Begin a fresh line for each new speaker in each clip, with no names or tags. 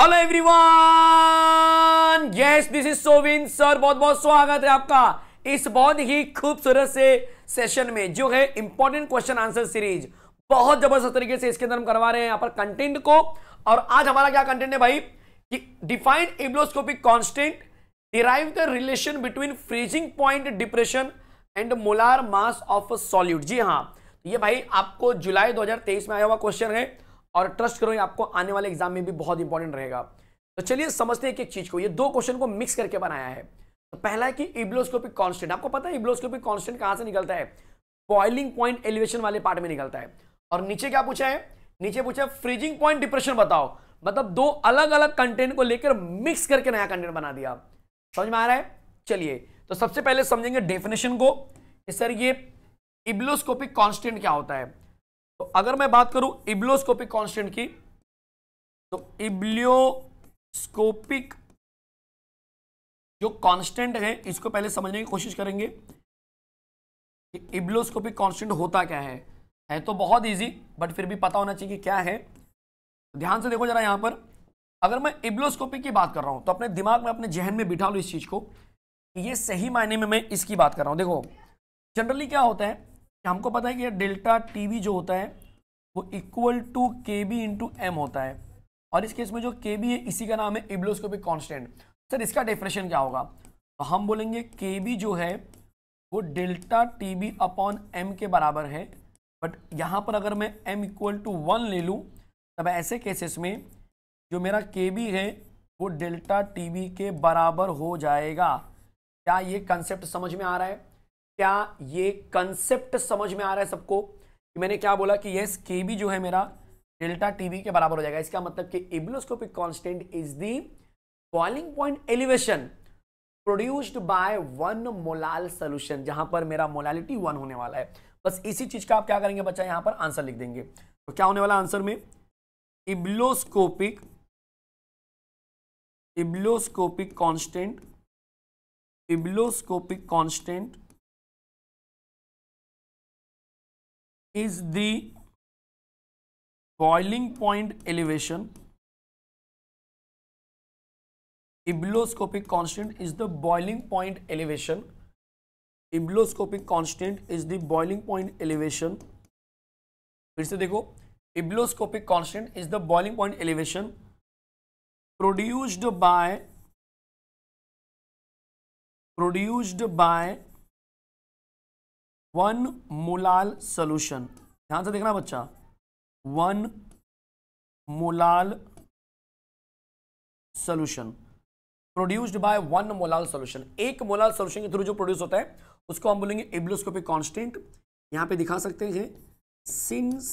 Hello everyone yes this is Sovin sir बहुत बहुत स्वागत है आपका इस बहुत ही खूबसूरत से सेशन में जो है इंपॉर्टेंट क्वेश्चन आंसर सीरीज बहुत जबरदस्त तरीके से इसके अंदर हम करवा रहे हैं यहां पर कंटेंट को और आज हमारा क्या कंटेंट है भाई कि defined ebullioscopic constant derive the relation between freezing point depression and molar mass of solute जी हाँ तो ये भाई आपको जुलाई 2023 में आया हुआ क्वेश्चन है और ट्रस्ट करो ये आपको आने वाले एग्जाम में भी बहुत इंपॉर्टेंट रहेगा तो चलिए समझते हैं एक एक चीज को ये दो क्वेश्चन को मिक्स करके बनाया है तो पहला है कि इब्लोस्कोपिक कांस्टेंट आपको पता है इब्लोस्कोपिक कांस्टेंट कहां से निकलता है बॉइलिंग पॉइंट एलिवेशन वाले पार्ट में निकलता है और नीचे क्या पूछा है नीचे पूछा है फ्रीजिंग पॉइंट डिप्रेशन बताओ मतलब दो अलग अलग कंटेंट को लेकर मिक्स करके नया कंटेंट बना दिया समझ में आ रहा है चलिए तो सबसे पहले समझेंगे डेफिनेशन को सर ये इब्लोस्कोपिक कॉन्स्टेंट क्या होता है तो अगर मैं बात करूं इब्लोस्कोपिक कांस्टेंट की तो इब्लियोस्कोपिक जो कांस्टेंट है इसको पहले समझने की कोशिश करेंगे कि इब्लोस्कोपिक कांस्टेंट होता क्या है है तो बहुत इजी बट फिर भी पता होना चाहिए कि क्या है ध्यान से देखो जरा यहां पर अगर मैं इब्लोस्कोपिक की बात कर रहा हूं तो अपने दिमाग में अपने जहन में बिठा लो इस चीज़ को ये सही मायने में मैं इसकी बात कर रहा हूं देखो जनरली क्या होता है हमको पता है कि डेल्टा टी बी जो होता है वो equal to K B into M होता है और इस केस में जो के बी है इसी का नाम है इब्लोस्कोपिक कांस्टेंट सर इसका डेफिनेशन क्या होगा तो हम बोलेंगे के बी जो है वो delta T b upon m के बराबर है बट यहाँ पर अगर मैं एम इक्वल टू वन ले लूँ तब ऐसे केसेस में जो मेरा के बी है वो डेल्टा टी बी के बराबर हो जाएगा क्या ये कंसेप्ट समझ में आ रहा है क्या ये कंसेप्ट समझ में आ रहा है सबको कि मैंने क्या बोला कि यस के बी जो है मेरा डेल्टा टीवी के बराबर हो जाएगा इसका मतलब कि ebullioscopic constant is the boiling point elevation produced by one molal solution जहां पर मेरा मोलालिटी वन होने वाला है बस इसी चीज का आप क्या करेंगे बच्चा यहां पर आंसर लिख देंगे तो क्या होने वाला आंसर में ebullioscopic ebullioscopic constant ebullioscopic constant is the boiling point elevation Ibloscopic constant is the boiling point elevation. Ibloscopic constant is the boiling point elevation. फिर से देखो Ibloscopic constant is the boiling point elevation produced by produced by one molal solution ध्यान से देखना बच्चा one molal solution produced by one molal solution एक molal solution के through जो प्रोड्यूस होता है उसको हम बोलेंगे एब्लोस्कोपिक कॉन्स्टेंट यहां पे दिखा सकते हैं since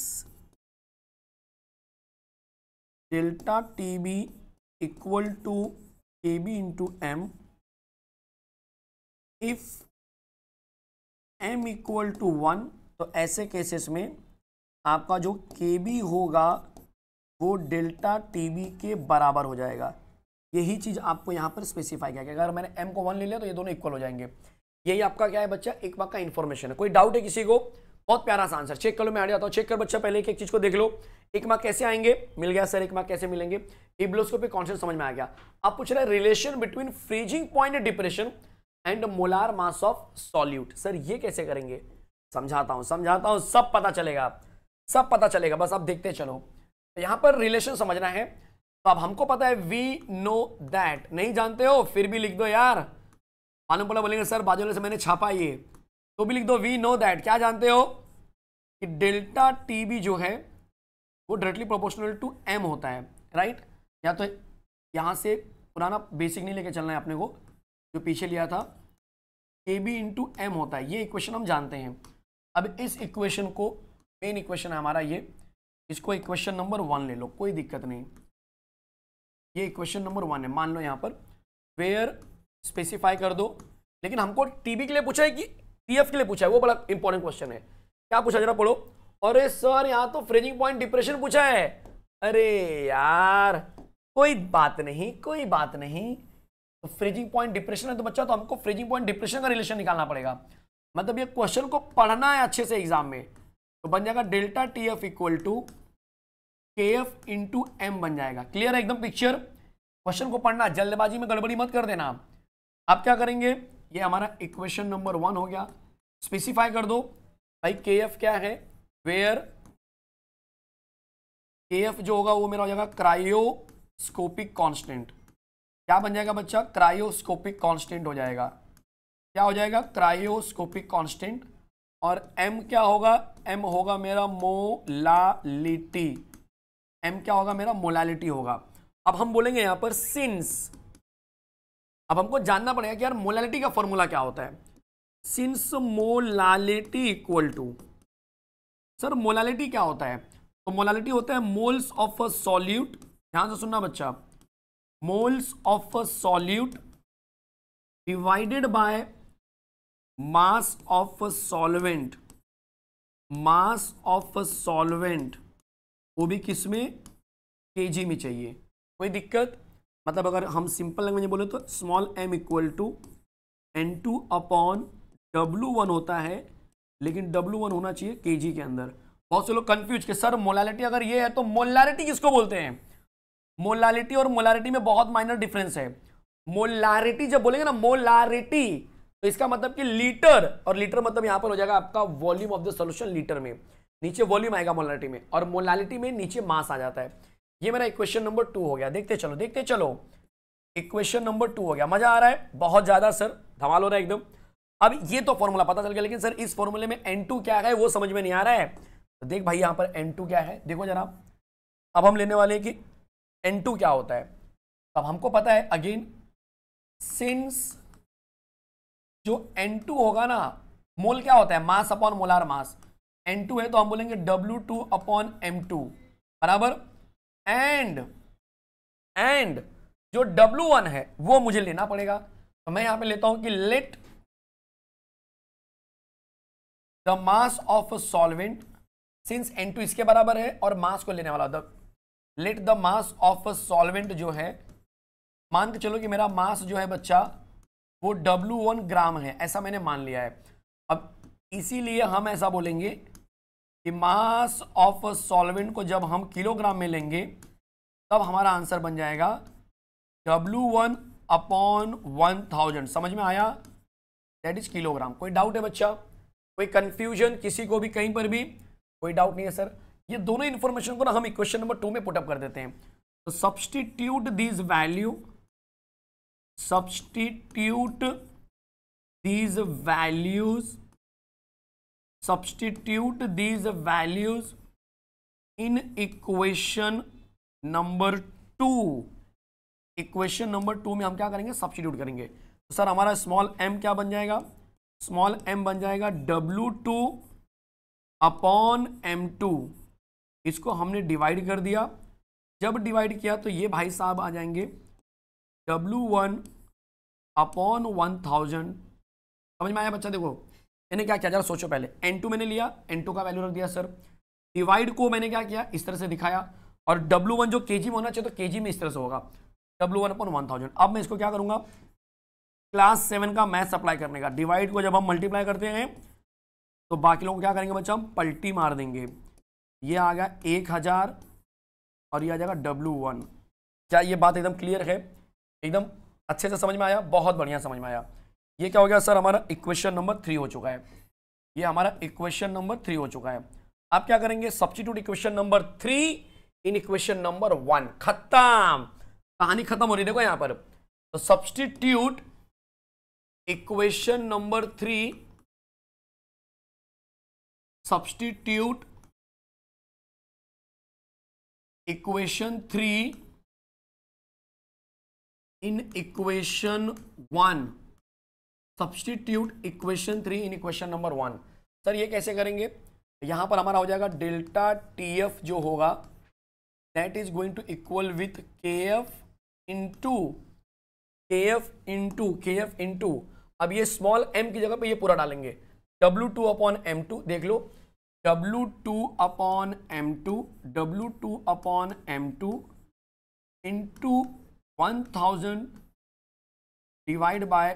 delta T B equal to a b into m if m equal to one तो ऐसे केसेस में आपका जो के बी होगा वो डेल्टा टी बी के बराबर हो जाएगा यही चीज़ आपको यहाँ पर स्पेसिफाई किया गया अगर मैंने एम को वन ले लिया तो ये दोनों इक्वल हो जाएंगे यही आपका क्या है बच्चा एक बार का इन्फॉर्मेशन है कोई डाउट है किसी को बहुत प्यारा सा आंसर चेक कर लो मैं आ आता हूँ चेक कर बच्चा पहले एक चीज़ को देख लो एक मार्क कैसे आएंगे मिल गया सर एक मार्क कैसे मिलेंगे इब्लोस्कोपिक कॉन्सेप्ट समझ में आ गया आप पूछ रहे हैं relation between freezing point and depression and molar mass of solute sir ये कैसे करेंगे समझाता हूँ समझाता हूँ सब पता चलेगा सब पता चलेगा बस आप देखते चलो यहाँ पर रिलेशन समझना है तो अब हमको पता है वी नो दैट नहीं जानते हो फिर भी लिख दो यार मालूम पड़ा बोलेंगे सर बाजू से मैंने छापा ये तो भी लिख दो वी नो दैट क्या जानते हो कि डेल्टा टी बी जो है वो डायरेक्टली प्रोपोर्शनल टू एम होता है राइट या तो यहाँ से पुराना बेसिक नहीं लेके चलना है अपने को जो पीछे लिया था ए बी इंटू एम होता है ये इक्वेशन हम जानते हैं अब इस इक्वेशन को मेन इक्वेशन है हमारा ये इसको इक्वेशन नंबर वन ले लो कोई दिक्कत नहीं ये इक्वेशन नंबर वन है मान लो यहाँ पर वेयर स्पेसिफाई कर दो लेकिन हमको टीबी के लिए पूछा है कि टीएफ के लिए पूछा है वो बड़ा इंपॉर्टेंट क्वेश्चन है क्या पूछा जरा पढ़ो अरे सर यहाँ तो फ्रेजिंग पॉइंट डिप्रेशन पूछा है अरे यार कोई बात नहीं कोई बात नहीं तो फ्रीजिंग पॉइंट डिप्रेशन है तो बच्चा तो हमको फ्रीजिंग पॉइंट डिप्रेशन का रिलेशन निकालना पड़ेगा मतलब ये क्वेश्चन को पढ़ना है अच्छे से एग्जाम में तो बन जाएगा delta T F equal to K F into m बन जाएगा क्लियर है एकदम पिक्चर क्वेश्चन को पढ़ना जल्दबाजी में गड़बड़ी मत कर देना आप क्या करेंगे ये हमारा इक्वेशन नंबर वन हो गया स्पेसिफाई कर दो भाई के एफ क्या है वेयर के एफ जो होगा वो मेरा हो जाएगा क्रायोस्कोपिक कॉन्स्टेंट क्या बन जाएगा बच्चा क्रायोस्कोपिक कांस्टेंट हो जाएगा क्या हो जाएगा क्रायोस्कोपिक कांस्टेंट और एम क्या होगा एम होगा मेरा मोलालिटी एम क्या होगा मेरा मोलालिटी होगा अब हम बोलेंगे यहां पर सिंस अब हमको जानना पड़ेगा कि यार मोलालिटी का फॉर्मूला क्या होता है since molality equal to sir molality क्या होता है तो मोलालिटी होता है मोल्स ऑफ अ सॉल्यूट ध्यान से सुनना बच्चा moles of a solute divided by mass of a solvent mass of a solvent वो भी किस में के में चाहिए कोई दिक्कत मतलब अगर हम सिंपल लैंग्वेज में बोले तो small m equal to n two upon डब्लू वन होता है लेकिन डब्लू वन होना चाहिए के के अंदर बहुत से लोग कंफ्यूज के सर मोलालिटी अगर ये है तो मोलालिटी किसको बोलते हैं मोलालिटी और मोलारिटी में बहुत माइनर डिफरेंस है मोलारिटी जब बोलेंगे ना मोलारिटी तो इसका मतलब कि लीटर और लीटर मतलब यहां पर हो जाएगा आपका volume of the solution litre में नीचे वॉल्यूम आएगा मोलारिटी में और मोलालिटी में नीचे मास आ जाता है ये मेरा इक्वेशन नंबर टू हो गया देखते चलो देखते चलो इक्वेशन नंबर टू हो गया मजा आ रहा है बहुत ज्यादा सर धमाल हो रहा है एकदम अब ये तो फॉर्मूला पता चल गया लेकिन सर इस फॉर्मूले में एन टू क्या है वो समझ में नहीं आ रहा है तो देख भाई यहाँ पर एन टू क्या है देखो जनाब अब हम लेने वाले हैं कि एन टू क्या होता है अब हमको पता है अगेन सिंस जो एन टू होगा ना मोल क्या होता है mass upon molar mass n two है तो हम बोलेंगे डब्ल्यू टू अपॉन एम टू बराबर एंड एंड जो डब्ल्यू वन है वो मुझे लेना पड़ेगा तो मैं यहां पे लेता हूं कि let the mass of solvent since n two इसके बराबर है और मास को लेने वाला let the mass of a solvent जो है मान के चलो कि मेरा मास जो है बच्चा वो W1 वन ग्राम है ऐसा मैंने मान लिया है अब इसीलिए हम ऐसा बोलेंगे कि मास ऑफ अ सॉल्वेंट को जब हम किलोग्राम में लेंगे तब हमारा आंसर बन जाएगा डब्लू वन अपॉन वन थाउजेंड समझ में आया दैट इज किलोग्राम कोई डाउट है बच्चा कोई कन्फ्यूजन किसी को भी कहीं पर भी कोई डाउट नहीं है सर ये दोनों इन्फॉर्मेशन को ना हम इक्वेशन नंबर टू में पुटअप कर देते हैं तो substitute these value substitute these values substitute these values in equation number two equation number two में हम क्या करेंगे सब्सटीट्यूट करेंगे तो सर हमारा स्मॉल एम क्या बन जाएगा स्मॉल एम बन जाएगा डब्ल्यू टू अपॉन एम टू इसको हमने डिवाइड कर दिया जब डिवाइड किया तो ये भाई साहब आ जाएंगे डब्लू वन अपॉन वन थाउजेंड समझ में आया बच्चा देखो मैंने क्या किया जरा सोचो पहले एन टू मैंने लिया एन टू का वैल्यू रख दिया सर डिवाइड को मैंने क्या किया इस तरह से दिखाया और डब्लू वन जो के में होना चाहिए तो के में इस तरह से होगा डब्लू वन अपॉन वन थाउजेंड अब मैं इसको क्या करूँगा क्लास सेवन का मैथ अप्लाई करने का डिवाइड को जब हम मल्टीप्लाई करते हैं तो बाकी लोग क्या करेंगे बच्चा हम पल्टी मार देंगे ये आ गया एक हज़ार और ये आ जाएगा डब्ल्यू वन क्या ये बात एकदम क्लियर है एकदम अच्छे से समझ में आया बहुत बढ़िया समझ में आया ये क्या हो गया सर हमारा इक्वेशन नंबर थ्री हो चुका है ये हमारा इक्वेशन नंबर थ्री हो चुका है आप क्या करेंगे substitute equation number three in equation number one खत्म कहानी खत्म हो रही देखो यहां पर तो substitute equation number three substitute equation three in equation one substitute equation three in equation number one sir ये कैसे करेंगे यहां पर हमारा हो जाएगा डेल्टा टी एफ जो होगा that is going to equal with K F into K F into K F into अब ये स्मॉल एम की जगह पे ये पूरा डालेंगे W two upon M two देख लो W two upon M two W two upon M two into one thousand divide by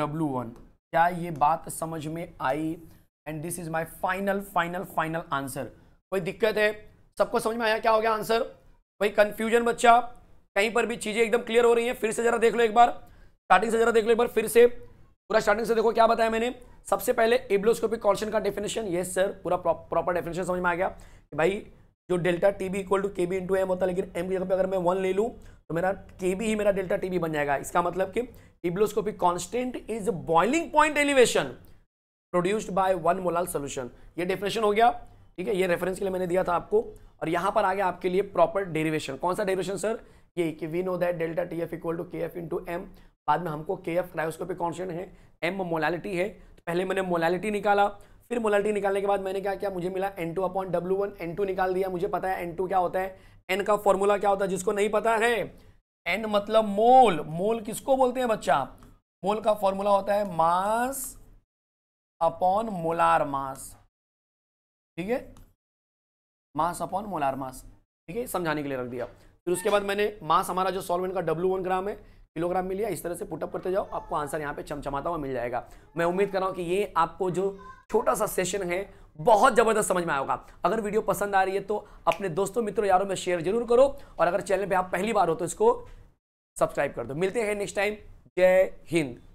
W one क्या ये बात समझ में आई and this is my final final final answer कोई दिक्कत है सबको समझ में आया क्या हो गया आंसर कोई कंफ्यूजन बच्चा कहीं पर भी चीज़ें एकदम क्लियर हो रही हैं फिर से ज़रा देख लो एक बार स्टार्टिंग से ज़रा देख लो एक बार फिर से पूरा स्टार्टिंग से देखो क्या बताया मैंने सबसे पहले एब्लोस्कोपिक कॉर्शन का डेफिनेशन यस सर पूरा प्रॉपर डेफिनेशन समझ में आ गया कि भाई जो delta T B equal to K B into M होता है लेकिन एम की जगह पे अगर मैं वन ले लूँ तो मेरा के बी ही मेरा डेल्टा टी बी बन जाएगा इसका मतलब कि ebullioscopic constant is boiling point elevation produced by one molal solution ये डेफिनेशन हो गया ठीक है ये रेफरेंस के लिए मैंने दिया था आपको और यहाँ पर आ गया आपके लिए प्रॉपर डेरिवेशन कौन सा डेरिवेशन सर ये कि we know that delta T F equal to K F into M बाद में हमको के एफ क्रायोस्कोपिक कॉन्स्टेंट है एम मोलालिटी है तो पहले मैंने मोलालिटी निकाला फिर मोलालिटी निकालने के बाद मैंने क्या किया मुझे मिला N two upon W one N two निकाल दिया मुझे पता है एन टू क्या होता है एन का फॉर्मूला क्या होता है जिसको नहीं पता है एन मतलब मोल मोल किसको बोलते हैं बच्चा मोल का फॉर्मूला होता है मास अपॉन मोलार मास ठीक है मास अपॉन मोलार मास ठीक है समझाने के लिए रख दिया फिर उसके बाद मैंने मास हमारा जो सॉल्वेंट का डब्ल्यू वन ग्राम है किलोग्राम में लिया इस तरह से पुटअप करते जाओ आपको आंसर यहाँ पे चमचमाता हुआ मिल जाएगा मैं उम्मीद कर रहा हूँ कि ये आपको जो छोटा सा सेशन है बहुत ज़बरदस्त समझ में आएगा अगर वीडियो पसंद आ रही है तो अपने दोस्तों मित्रों यारों में शेयर जरूर करो और अगर चैनल पर आप पहली बार हो तो इसको सब्सक्राइब कर दो मिलते हैं नेक्स्ट टाइम जय हिंद